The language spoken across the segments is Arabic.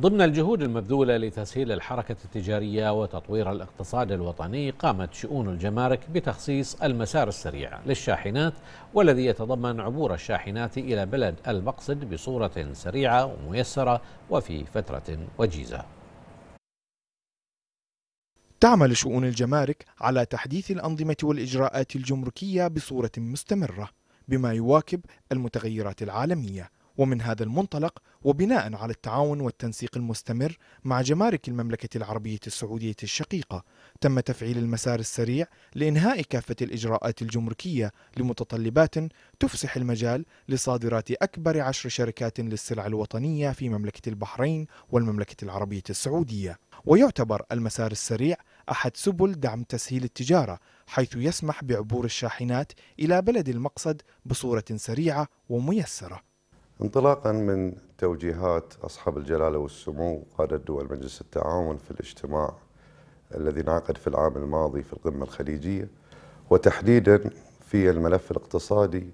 ضمن الجهود المبذولة لتسهيل الحركة التجارية وتطوير الاقتصاد الوطني قامت شؤون الجمارك بتخصيص المسار السريع للشاحنات والذي يتضمن عبور الشاحنات إلى بلد المقصد بصورة سريعة وميسرة وفي فترة وجيزة تعمل شؤون الجمارك على تحديث الأنظمة والإجراءات الجمركية بصورة مستمرة بما يواكب المتغيرات العالمية ومن هذا المنطلق وبناء على التعاون والتنسيق المستمر مع جمارك المملكة العربية السعودية الشقيقة تم تفعيل المسار السريع لإنهاء كافة الإجراءات الجمركية لمتطلبات تفسح المجال لصادرات أكبر عشر شركات للسلع الوطنية في مملكة البحرين والمملكة العربية السعودية ويعتبر المسار السريع أحد سبل دعم تسهيل التجارة حيث يسمح بعبور الشاحنات إلى بلد المقصد بصورة سريعة وميسرة انطلاقا من توجيهات اصحاب الجلاله والسمو قاده دول مجلس التعاون في الاجتماع الذي انعقد في العام الماضي في القمه الخليجيه وتحديدا في الملف الاقتصادي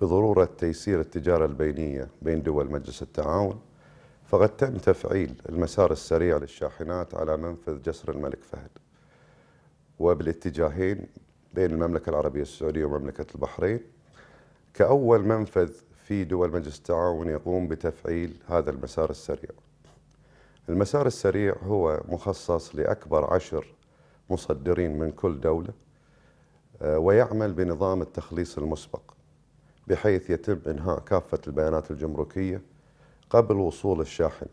بضروره تيسير التجاره البينيه بين دول مجلس التعاون فقد تم تفعيل المسار السريع للشاحنات على منفذ جسر الملك فهد وبالاتجاهين بين المملكه العربيه السعوديه ومملكه البحرين كأول منفذ في دول مجلس التعاون يقوم بتفعيل هذا المسار السريع المسار السريع هو مخصص لأكبر عشر مصدرين من كل دولة آه، ويعمل بنظام التخليص المسبق بحيث يتم إنهاء كافة البيانات الجمركية قبل وصول الشاحنة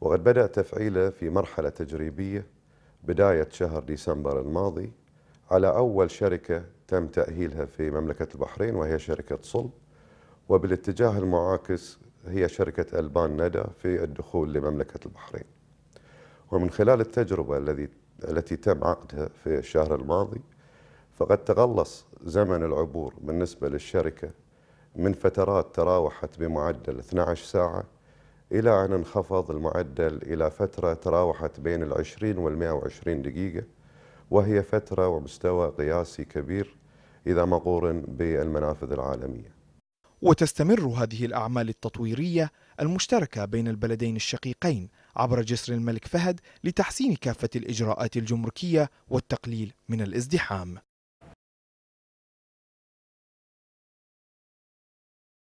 وقد بدأ تفعيله في مرحلة تجريبية بداية شهر ديسمبر الماضي على أول شركة تم تأهيلها في مملكة البحرين وهي شركة صلب وبالاتجاه المعاكس هي شركة ألبان ندى في الدخول لمملكة البحرين ومن خلال التجربة الذي التي تم عقدها في الشهر الماضي فقد تقلص زمن العبور بالنسبة للشركة من فترات تراوحت بمعدل 12 ساعة إلى أن انخفض المعدل إلى فترة تراوحت بين العشرين وال وعشرين دقيقة وهي فترة ومستوى قياسي كبير إذا ما قورن بالمنافذ العالمية وتستمر هذه الأعمال التطويرية المشتركة بين البلدين الشقيقين عبر جسر الملك فهد لتحسين كافة الإجراءات الجمركية والتقليل من الازدحام